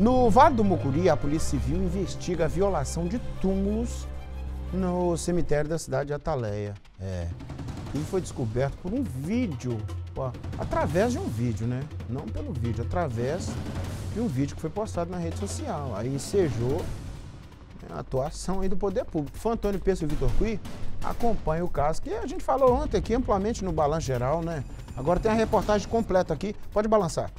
No Vale do Mucuri, a Polícia Civil investiga a violação de túmulos no cemitério da cidade de Ataleia. É. E foi descoberto por um vídeo, através de um vídeo, né? Não pelo vídeo, através de um vídeo que foi postado na rede social. Aí ensejou né, a atuação aí do poder público. Foi Antônio Peço e Vitor Cui acompanha o caso, que a gente falou ontem aqui amplamente no Balanço Geral, né? Agora tem a reportagem completa aqui. Pode balançar.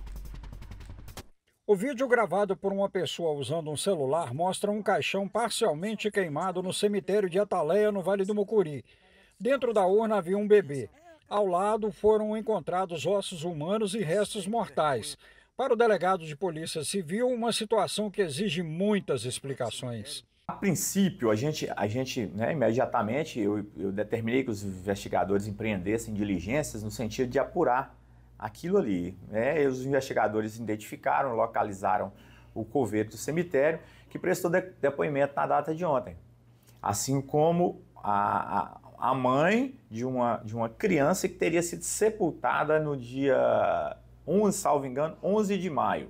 O vídeo gravado por uma pessoa usando um celular mostra um caixão parcialmente queimado no cemitério de Ataleia, no Vale do Mucuri. Dentro da urna havia um bebê. Ao lado foram encontrados ossos humanos e restos mortais. Para o delegado de Polícia Civil, uma situação que exige muitas explicações. A princípio, a gente, a gente né, imediatamente, eu, eu determinei que os investigadores empreendessem diligências no sentido de apurar aquilo ali. Né? os investigadores identificaram, localizaram o coveiro do cemitério, que prestou de depoimento na data de ontem. Assim como a, a, a, mãe de uma, de uma criança que teria sido sepultada no dia 11, salvo engano, 11 de maio.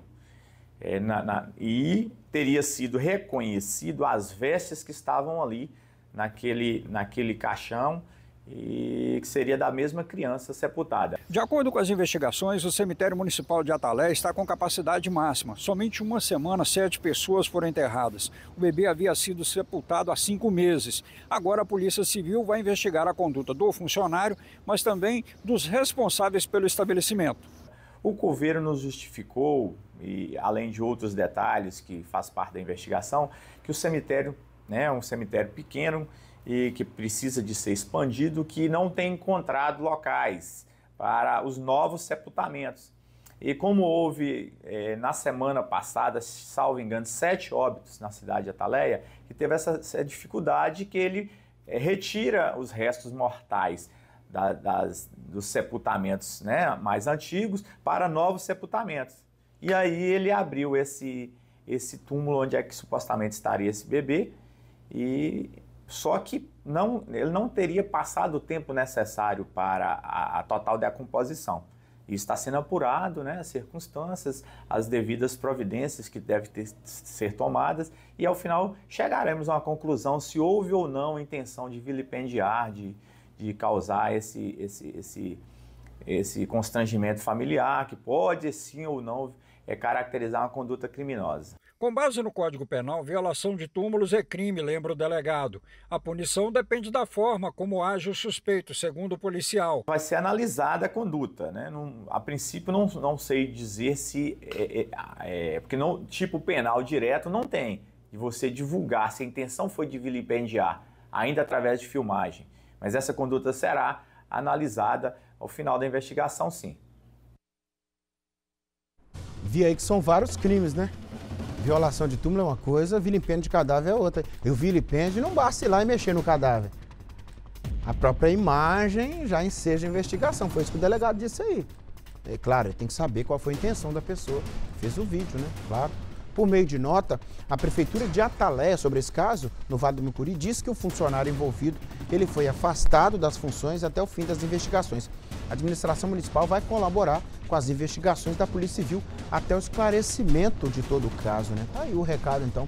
É, na, na, e teria sido reconhecido as vestes que estavam ali naquele, naquele caixão e que seria da mesma criança sepultada. De acordo com as investigações, o cemitério municipal de Atalé está com capacidade máxima. Somente uma semana, sete pessoas foram enterradas. O bebê havia sido sepultado há cinco meses. Agora a Polícia Civil vai investigar a conduta do funcionário, mas também dos responsáveis pelo estabelecimento. O governo nos justificou, e além de outros detalhes que faz parte da investigação, que o cemitério né? um cemitério pequeno e que precisa de ser expandido, que não tem encontrado locais para os novos sepultamentos. E como houve é, na semana passada, salvo engano, sete óbitos na cidade de Ataleia, que teve essa, essa dificuldade que ele é, retira os restos mortais da, das, dos sepultamentos né, mais antigos para novos sepultamentos. E aí ele abriu esse, esse túmulo onde é que supostamente estaria esse bebê, e só que não, ele não teria passado o tempo necessário para a, a total decomposição. Isso está sendo apurado, né, as circunstâncias, as devidas providências que devem ter, ser tomadas e ao final chegaremos a uma conclusão se houve ou não a intenção de vilipendiar, de, de causar esse, esse, esse, esse constrangimento familiar, que pode sim ou não é caracterizar uma conduta criminosa. Com base no Código Penal, violação de túmulos é crime, lembra o delegado. A punição depende da forma como age o suspeito, segundo o policial. Vai ser analisada a conduta, né? Não, a princípio, não, não sei dizer se. É, é, é, é porque não, tipo penal direto não tem. De você divulgar, se a intenção foi de vilipendiar, ainda através de filmagem. Mas essa conduta será analisada ao final da investigação, sim vi aí que são vários crimes, né? Violação de túmulo é uma coisa, vilipêndio de cadáver é outra. E o vilipêndio não basta ir lá e mexer no cadáver. A própria imagem já enseja a investigação. Foi isso que o delegado disse aí. É claro, tem que saber qual foi a intenção da pessoa. Fez o vídeo, né? Claro. Por meio de nota, a prefeitura de Atalé, sobre esse caso, no Vale do Mucuri, diz que o funcionário envolvido ele foi afastado das funções até o fim das investigações. A administração municipal vai colaborar com as investigações da Polícia Civil até o esclarecimento de todo o caso, né? Tá aí o recado, então.